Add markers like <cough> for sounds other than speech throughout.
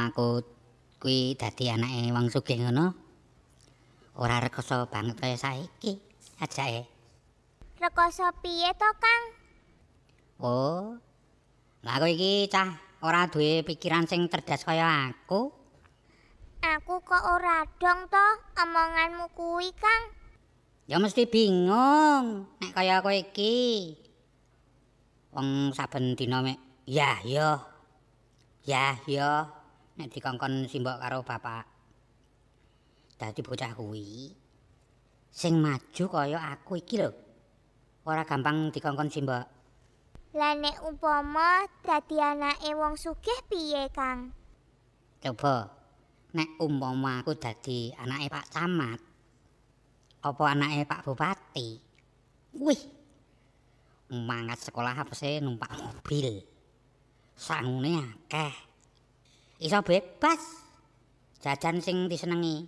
aku kuwi dadi anake wong sugih ngono ora rekoso banget kaya saiki ajake rekoso piye to Kang Oh Aku kok iki cah ora duwe pikiran sing cerdas kaya aku Aku kok ora dong to omonganmu kuwi Kang Ya mesti bingung nek kaya aku iki wong saben dina ya yo ya yo, nek dikongkon simbok karo bapak dadi bocah kuwi sing maju kaya aku iki lho ora gampang dikongkon simbok lan nek upama dadi anake wong sugih piye kang coba nek umpama aku dadi anake Pak Camat apa anake Pak Bupati wih mangat sekolah apa sih numpak mobil sangune akeh iso bebas jajan sing disenengi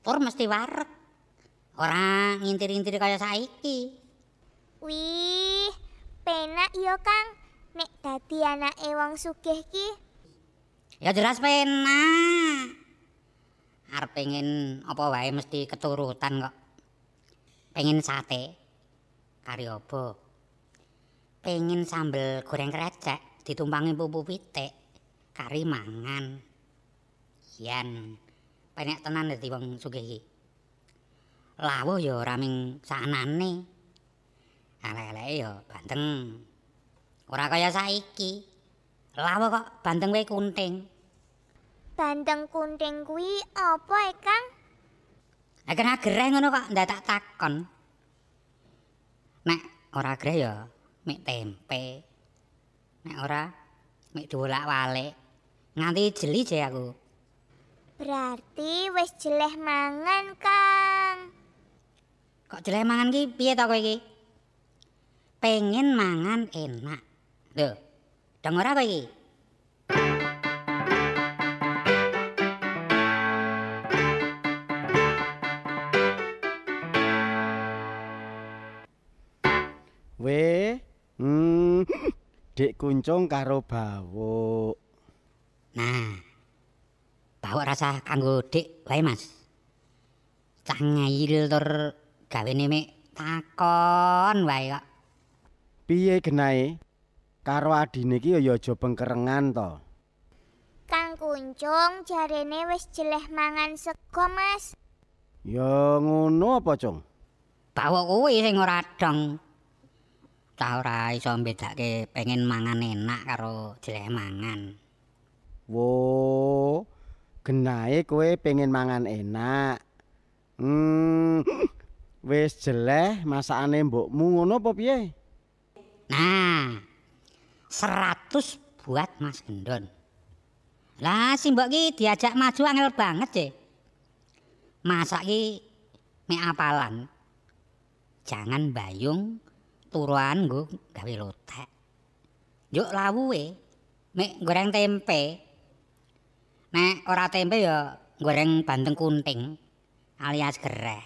tur mesti warek ora ngintir-ngintir kaya saiki wih penak yo kang nek dadi anake wong sugih ki ya jelas penak arep pengen apa wae mesti keturutan kok pengen sate kari obo pengen sambel goreng krecek ditumpangi pupu pitik kari mangan yen penek tenan dadi wong sugih iki lawuh ya ora ming sanane ale-aleke ya banteng ora kaya saiki lawuh kok banteng kuwi kunting banteng kunting kuwi apa e Kang agen ngono kok ndak takon nek ora agreh ya mik tempe nek ora mik lak walik nganti jeli je aku. Berarti wis jeleh mangan, Kang. Kok jeleh mangan ki piye to kowe iki? Pengen mangan enak. Lho, dengar apa iki? We, hmm, dik kuncung karo bawok. Nah, hmm. bawa rasa kanggo dik wae Mas. Cah ngayil tur gawene mek takon wae kok. Piye genae? Karo adine iki ya aja pengkerengan to. Kang Kuncung jarene wis jeleh mangan sego, Mas. Ya ngono apa, cong? Bawa kuwi sing ora dong. Tau ora iso mbedake pengen mangan enak karo jeleh mangan. Wo, genahe kowe pengen mangan enak. Hmm. <gasps> Wis jeleh masakane mbokmu ngono apa piye? Nah. 100 buat Mas Gendon. Lah si mbok ki diajak maju angel banget, Dek. Masak ki mek apalan. Jangan bayung turuan nggo gawe lotek. Yuk lawuhe mek goreng tempe. Nek ora tempe ya goreng banteng kunting alias gereh.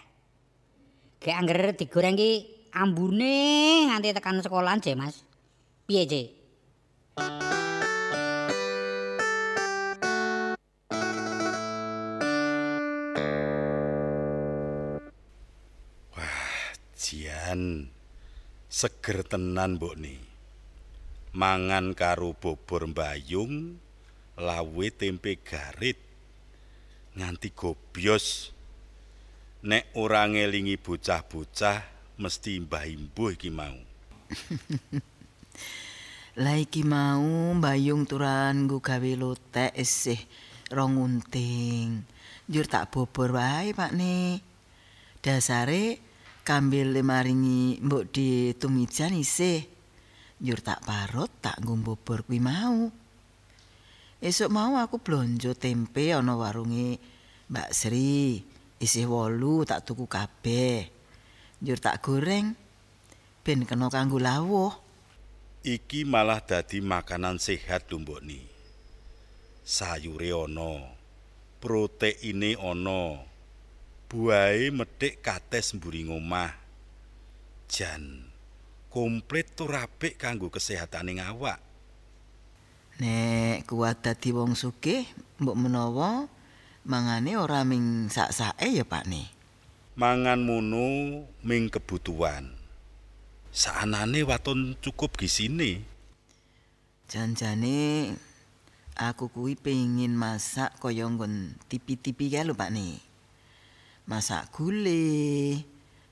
Gek anggere digoreng ki ambune nganti tekan sekolahan je, Mas. Piye, je? Jian seger tenan mbok ni. Mangan karo bubur mbayung lawe tempe garit nganti gobyos nek ora lingi bocah-bocah mesti mbah-mbuh iki mau <laughs> lah iki mau mbayung turan nggo gawe lotek isih rong unting jur tak bobor wae pakne, dasare kambil maringi mbok ditumijan isih jur tak parut tak nggo bobor kuwi mau Esuk mau aku blonjo tempe ana warunge Mbak Sri. Isih wolu tak tuku kabeh. Njur tak goreng ben kena kanggo lawuh. Iki malah dadi makanan sehat Lombok ni. Sayure ana, proteine ana. Buahe metik kates mburi omah. Jan komplit tur apik kanggo kesehatane awak. Nek kuat dadi wong sugih, mbok menawa mangane ora ming sak ya, Pak ni? Mangan munu ming kebutuhan. Saanane waton cukup gisine. Janjane aku kuwi pengin masak kaya nggon tipi-tipi ya lho, Pak ni. Masak gule,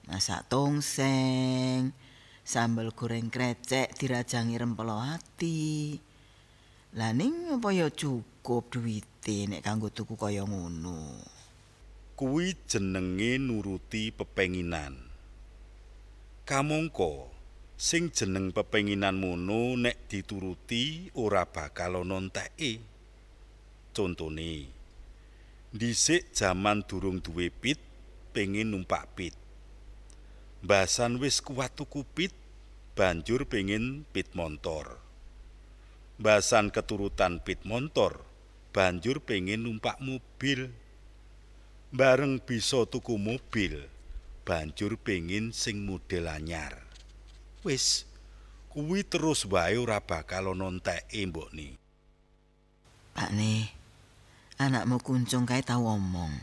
masak tongseng, sambal goreng krecek dirajangi rempelo ati. Hmm. Lah ning apa ya cukup duwite nek kanggo tuku kaya ngono. Kuwi jenenge nuruti pepenginan. Kamangka sing jeneng pepenginan mono nek dituruti ora bakal ana nteke. Contone, dhisik jaman durung duwe pit, pengin numpak pit. Mbasan wis kuat tuku pit, banjur pengin pit montor. Basan keturutan pit montor, banjur pengen numpak mobil. Bareng bisa tuku mobil, banjur pengen sing model anyar. Wis, kuwi terus wae ora bakal ana nteke mbokne. ni, anakmu kuncung kae tau omong.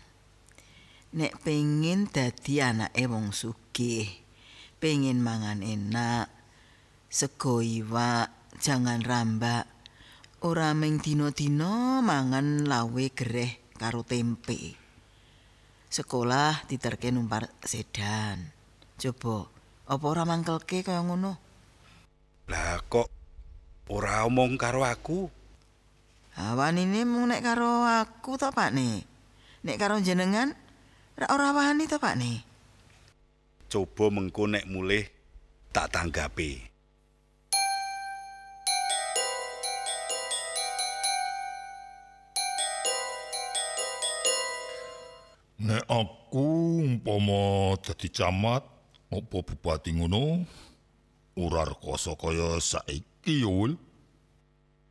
Nek pengen dadi anake wong sugih, pengen mangan enak, sego iwak, jangan rambak. Ora meng dina-dina mangan lawe greh karo tempe. Sekolah diterke numpar sedan. Coba, apa ora mangkelke kaya ngono? Lah kok ora omong karo aku? Awan ini mung nek karo aku to, Pak Ne. Nek karo jenengan ra ora wani to, Pak Ne. Coba mengko nek mulih tak tanggapi. Nek aku umpama dadi camat, opo bupati ngono urar rekoso kaya saiki ul.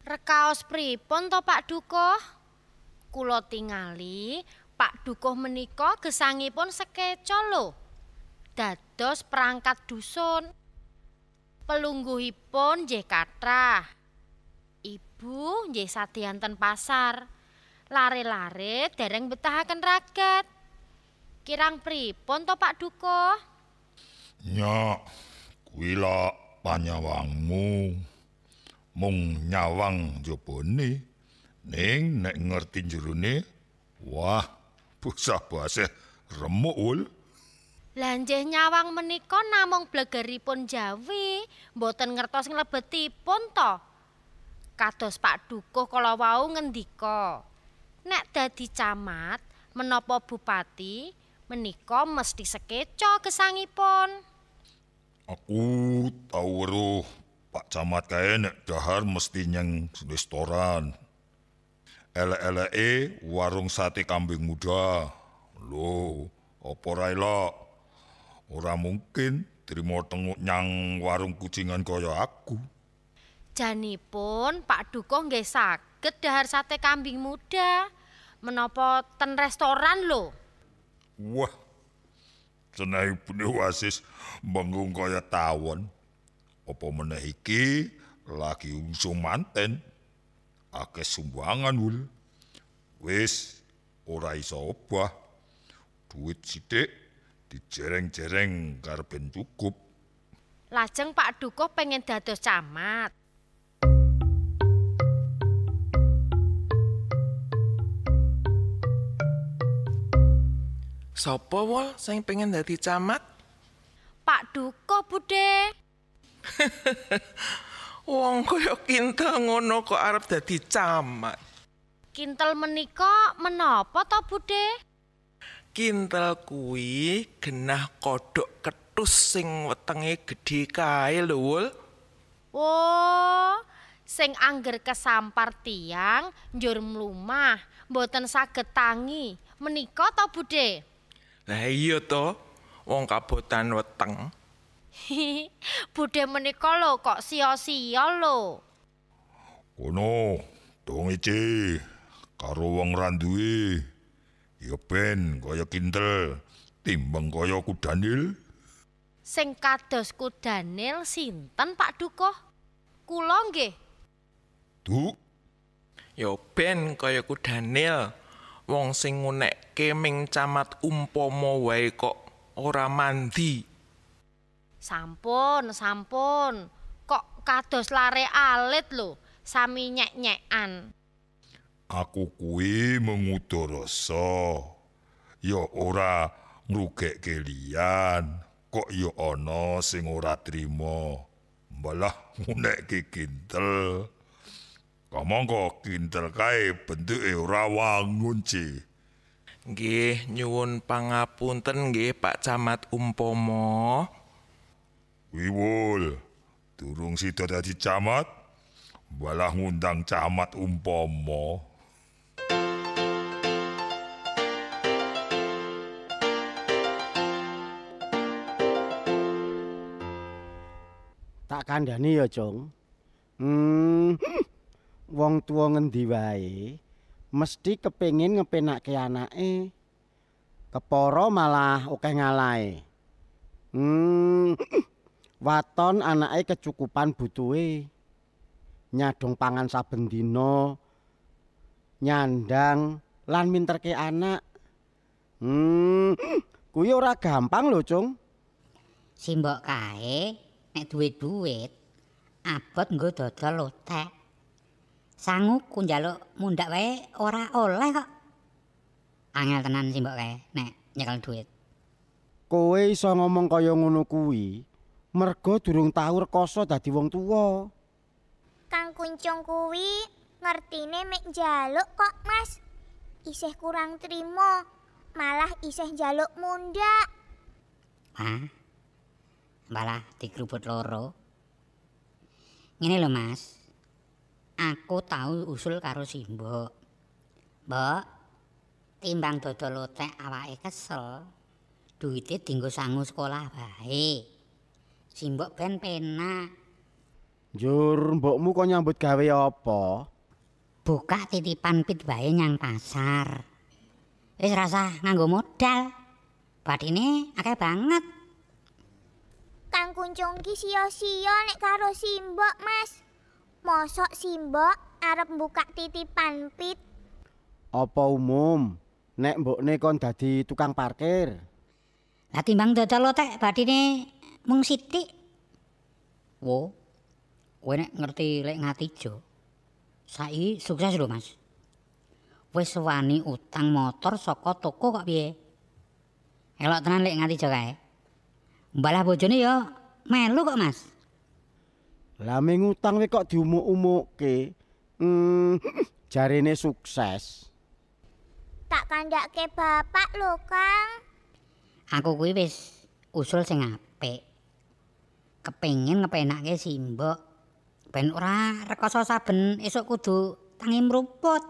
Rekaos pripun to Pak Dukuh? Kula tingali Pak Dukuh menika gesangipun sekeca lho. Dados perangkat dusun. Pelungguhipun nggih kathah. Ibu nggih sadianten pasar. Lare-lare dereng betahaken raket. Kirang pripun to Pak Dukuh. Nyok, kuwi lak panyawangmu. Mung nyawang jebone ning nek ngerti jerone, wah, pusah basa remuk ul. Lanjeh nyawang menika namung blegeripun Jawi, mboten ngertos nglebetipun to. Kados Pak Dukuh kala wau ngendika, nek dadi camat menapa bupati menika mesti sekeca gesangipun. Aku tahu weruh Pak Camat kaya nek dahar mesti nyeng restoran. Ele-ele e warung sate kambing muda. Loh, apa ra elok? mungkin terima tengok nyang warung kucingan kaya aku. Janipun Pak Duko nggih saged dahar sate kambing muda. Menapa ten restoran lho? Wah. Senai bune oasis bengung kaya tawon. Apa meneh iki lagi usum manten. Akeh sumbangan wul. Wis ora iso obah. Duit sithik dijereng-jereng karben cukup. Lajeng Pak Dukuh pengen dados camat. Sapa, wol sing pengen dadi camat? Pak Duko Bude. <laughs> Wong koyo kintel ngono kok arep dadi camat. Kintel menika menapa to Bude? Kintel kui genah kodok ketus sing wetenge gedhe kae lho wol. Oh, sing angger kesampar tiang njur mlumah mboten saged tangi. Menika to Bude? Lah iya to, wong kabotan weteng. <laughs> Budhe menika lho kok sia-sia lho. Ono, dong iki karo wong ra duwe. Ya kaya kintel timbang kaya kudanil. Sing kados kudanil sinten Pak Dukuh? Kula nggih. Duk. Ya ben kaya kudanil. wong sing ngunekke ming camat umpama wae kok ora mandi. Sampun, sampun. Kok kados lare alit lho, sami nyek-nyekan. Aku kuwi mengudu rasa. Ya ora ngrugekke liyan, kok yo ana sing ora trima. Mbalah ngunekke kintel. Kamangka kintel kae bentuke ora wangun ci. Nggih, nyuwun pangapunten nggih Pak Camat Umpomo. Wiwul, durung sida dadi camat, balah ngundang camat Umpomo. Tak kandhani ya, Jong. Hmm. wong tuwa ngendi wae mesti kepengin ngepenake anake Keporo malah oke ngalae hmm <clears throat> waton anake kecukupan butuhe nyadong pangan saben dina nyandang lan minterke anak hmm <clears throat> kuwi ora gampang lho cung simbok kae nek duwe duit abot nggo dodol lotek sangu ku njaluk mundak wae ora oleh kok. Angel tenan sih mbok kae nek nyekel duit. Kowe iso ngomong kaya ngono kuwi mergo durung tau rekoso dadi wong tuwa. Kang kuncung kuwi ngertine mek njaluk kok, Mas. Isih kurang trimo, malah isih njaluk mundak. Hah? Malah digrubut loro. Ngene lho, Mas. aku tau usul karo simbok. Mbok, timbang dodol lotek awake kesel, duwite dienggo sangu sekolah bae. Simbok ben penak. Jur, mbokmu kok nyambut gawe apa? Buka titipan pit bae nyang pasar. Wis rasa nganggo modal. Badine akeh banget. Kang kuncung ki sia-sia nek karo simbok, Mas. Mosok simbok arep buka titipan pit. Apa umum? Nek mbokne kon dadi tukang parkir. Lah timbang dodol tek badine mung sithik. Wo. Kowe nek ngerti lek ngati jo. Saiki sukses lho Mas. Wis wani utang motor saka toko kok piye? Elok tenan lek ngati jo kae. Mbalah bojone yo melu kok Mas. Lame ngutang we kok diumuk-umuke. Hmm, <clears throat> jarene sukses. Tak kandhake bapak lo, Kang. Aku kuwi wis usul sing apik. Kepengin ngepenake simbok ben ora rekoso saben esuk kudu tangi mrumput.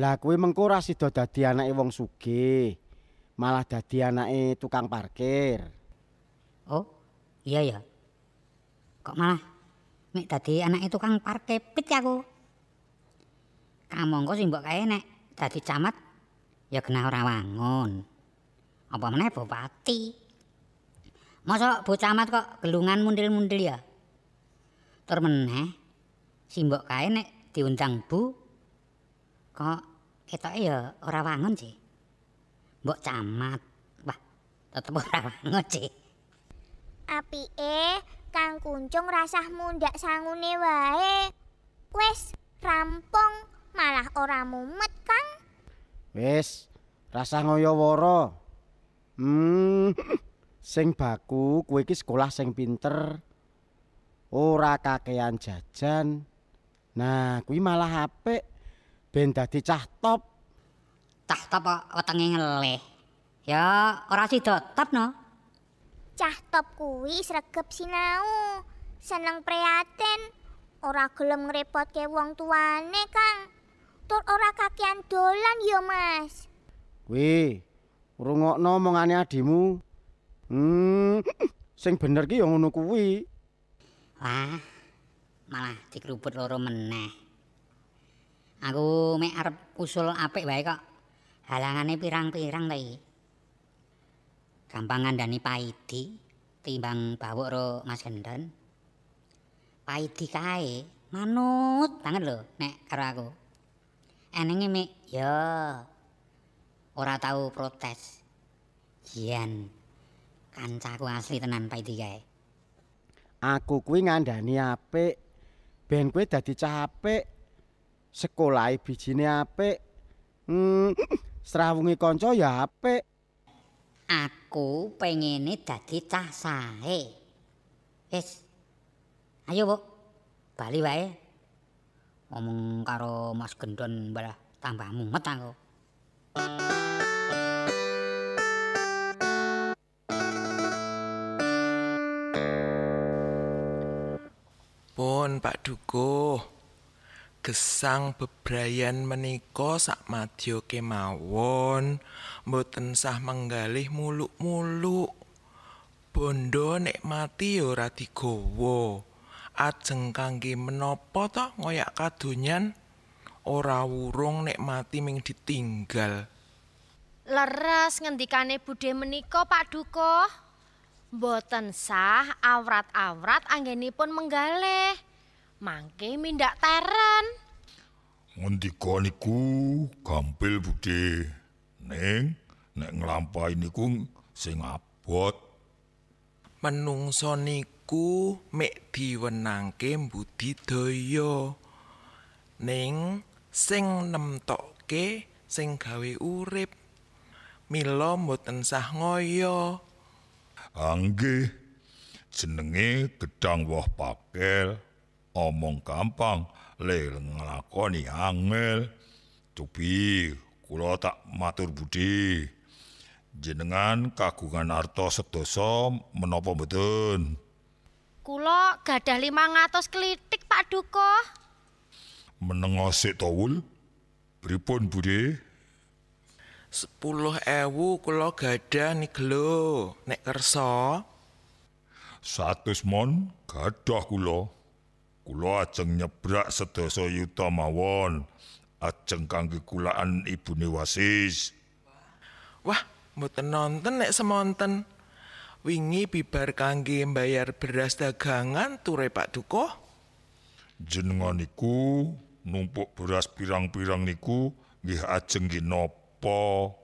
Lah kuwi mengko ora sida dadi anake wong sugih, malah dadi anake tukang parkir. Oh, iya ya. kok malah mik dadi anake tukang parke pit ya aku kamangka sing mbok kae nek dadi camat ya genah ora wangun apa meneh bupati mosok bu camat kok gelungan mundil-mundil ya tur meneh si mbok kae nek diundang bu kok ketoke ya ora wangun sih mbok camat wah tetep ora <laughs> wangun sih apike eh. Kang Kuncung rasah mundak sangune wae. Wes rampung malah ora mumet, Kang. Wes rasah ngoyo woro. Hmm. sing baku kowe iki sekolah sing pinter. Ora kakean jajan. Nah, kuwi malah apik ben dadi cah top. Cah top wetenge ngeleh. Ya ora sido top no. Cah top kuwi sregep sinau, seneng priyaten, ora gelem ngrepotke wong tuane, Kang. Tur ora kakian dolan ya, Mas. Kuwi rungokno omongane adimu. Hmm, sing bener ki ya ngono kuwi. Wah, malah dikrubut loro meneh. Aku mek arep usul apik wae kok. Halangane pirang-pirang ta iki. gampang ngandani paidi timbang bawuk ro Mas Gendan. Paidi kae manut banget lho nek karo aku. Enenge mik ya ora tahu protes. Yen kancaku asli tenan paidi kae. Aku kuwi ngandani apik ben kuwi dadi cah apik sekolahe bijine apik. Hmm, <clears throat> kanca ya apik. aku pengene dadi cah sae. Wis. Ayo, Bu. Bali wae. Ngomong karo Mas Gendon malah tambah mumet aku. Pun Pak Dukuh. Gesang bebrayan menika sakmadya kemawon mboten sah menggalih muluk-muluk bondo nikmati ya ora digawa ajeng kangge menapa ngoyak kadonyan ora wurung nikmati ming ditinggal leres ngendikane budhe menika Pak Dukuh mboten sah awrat-awrat anggenipun menggalih mangke mindak teren. Ngendika niku gampil budhe. Ning nek nglampahi niku sing abot. Menungso niku mek diwenangke budi daya. Ning sing nemtokke sing gawe urip. Mila mboten sah ngoyo. Anggih ah, jenenge gedang woh pakel. omong gampang le ngelakoni angel cupi kulo tak matur budi jenengan kagungan harta sedasa menapa Kulo kula gadah 500 kelitik Pak Duko Menengosik taul, tawul pripun budi. sepuluh ewu kulo gadah nikelo nek erso. satus mon gadah kulo. Kula ajeng nyebrak sedasa yuta mawon. Ajeng kangge kulaan ibune Wasis. Wah, mboten nonten nek semonten. Wingi bibar kangge mbayar beras dagangan ture Pak Duko. Jenengan niku numpuk beras pirang-pirang niku nggih ajeng nggih napa?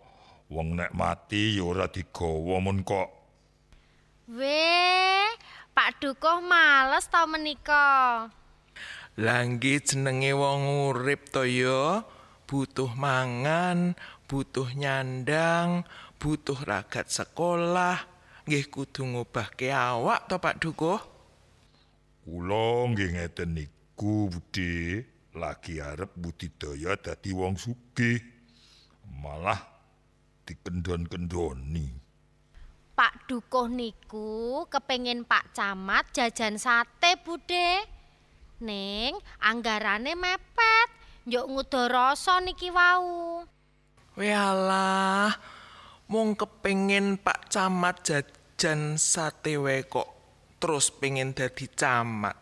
Wong nek mati ya ora digawa mun kok. Weh, Pak Dukuh males tau menika. Langgi jenenge wong urip to ya, butuh mangan, butuh nyandang, butuh ragat sekolah, nggih kudu ngobahke awak to Pak Dukuh. Kula nggih ngeten niku, Budi, lagi arep budidaya dadi wong sugih. Malah dikendon-kendoni. Pak Dukuh niku kepengin Pak Camat jajan sate budhe. Ning anggarane mepet, yo ngudoroso niki wau. Wealah, mung kepengin Pak Camat jajan sate wae kok terus pengen dadi camat.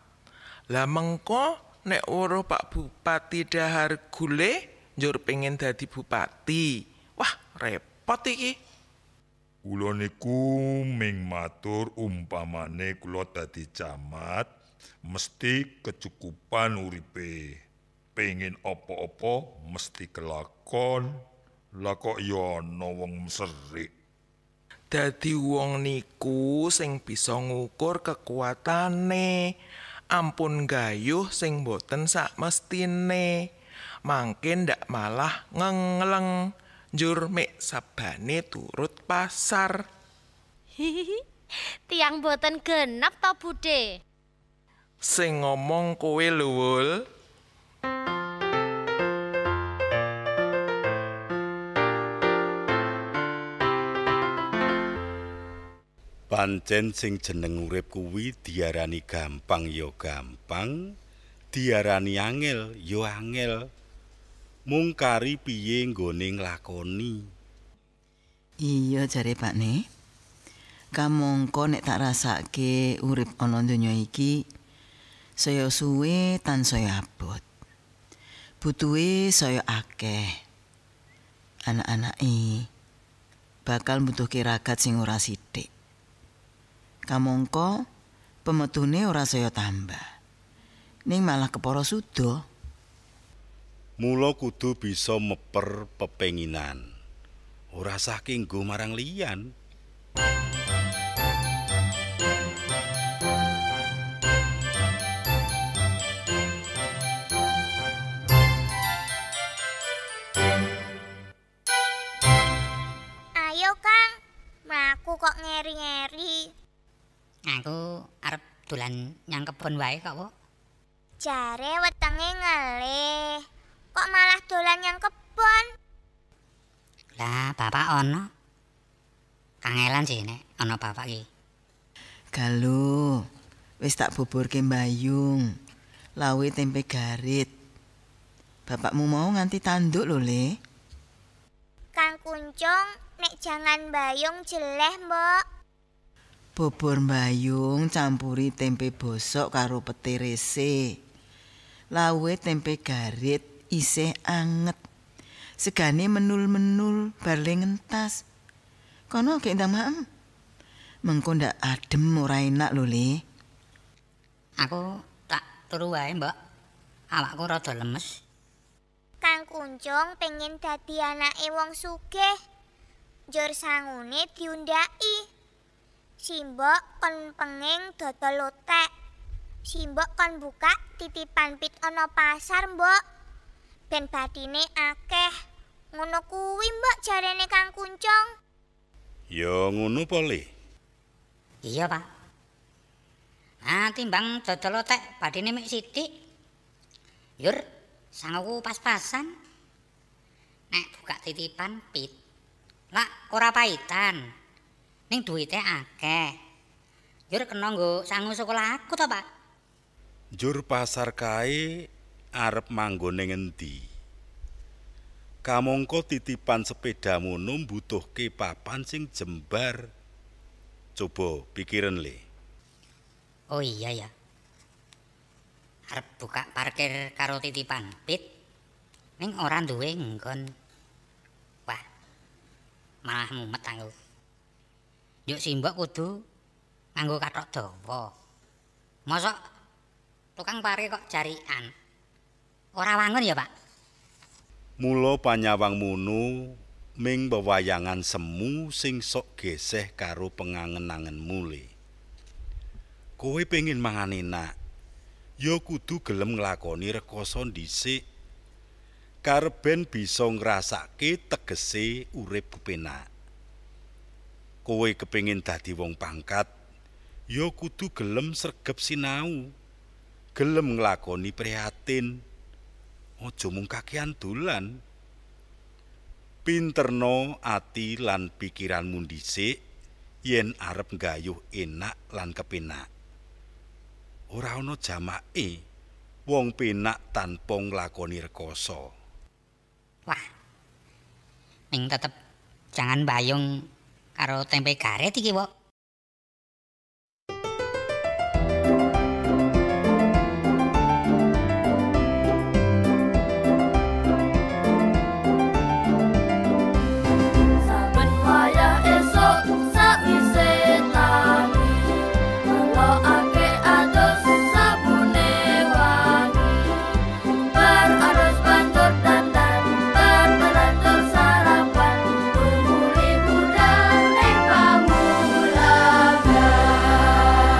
Lah mengko nek ora Pak Bupati dahar gule njur pengen dadi bupati. Wah, repot iki. Kulo niku ming matur umpamane kulo dadi camat mesti kecukupan uripe. Pengin apa-apa mesti kelakon. lakok kok ana wong mesrik. Dadi wong niku sing bisa ngukur kekuatane. Ampun gayuh sing boten sak mestine. Mangke ndak malah ngengleng. -nge -nge. njur mek sabane turut pasar. Hihihi, tiang boten genep ta budhe. Sing ngomong kowe luwul. Pancen sing jeneng urip kuwi diarani gampang yo gampang, diarani angel yo angel. mung kari piye nggone nglakoni. Iya jare Pakne. Kamongko nek tak rasake urip ana donya iki saya suwe tansaya abot. Butuhe saya akeh. Anak-anake bakal butuh ragat sing ora sithik. Kamangka pemetune ora saya tambah. Ning malah keporo sudah. mula kudu bisa meper pepenginan ora sah kanggo marang liyan ayo kang aku kok ngeri-ngeri aku arep dolan nyang kebon wae kok Jare wetenge ngelih. kok malah dolan yang kebon? Lah, bapak ono. Kangelan sih, nek. Ono bapak ki. galuh wis tak bubur ke mbayung. Lawi tempe garit. Bapakmu mau nganti tanduk lho, Le. Kang Kuncung, nek jangan mbayung jeleh, Mbok. Bubur mbayung campuri tempe bosok karo rese Lawe tempe garit isih anget. Segane menul-menul bar lengentas. Kono gek ndang maem. Mengko ndak adem ora enak lho, Le. Aku tak turu wae, Mbok. Awakku rada lemes. Kang Kunjung pengin dadi anake wong sugih. Jur sangune diundaki. Simbok kon pengeng dodol lotek. Simbok kon buka titipan pit ana pasar, Mbok. ben badine akeh. Ngono kuwi, Mbok, jarene Kang Kuncong. Ya ngono pole. Iya, Pak. Nah timbang dodol otek badine mik sithik. Yur, sangku pas-pasan. Nek buka titipan pit. Lak, ora paitan. Ning duwite akeh. Yur kena nggo sangu sekolah aku to, Pak. Yur, pasar kae arep manggone ngendi Kamongko titipan sepedamu num butuhke papan sing jembar coba pikiran le oh iya ya arep buka parkir karo titipan pit ning ora duwe nggon wah malah mumet aku yuk simbok kudu nganggo katok dawa Masak. tukang parkir kok jarian Ora wangun ya, Pak. Mula panyawang munu ming bewayangan semu sing sok geseh karo pengangen-angen mule. Kowe pengin mangan enak. Ya kudu gelem nglakoni rekoso dhisik. Karben bisa ngrasake tegese urip kepenak. Kowe kepengin dadi wong pangkat, ya kudu gelem sregep sinau. Gelem nglakoni prihatin. aja mung kakian dolan pinterno ati lan pikiranmu dhisik yen arep gayuh enak lan kepenak ora ana jamake wong penak tanpa nglakoni rekoso wah ning tetep jangan bayung karo tempe garet iki wae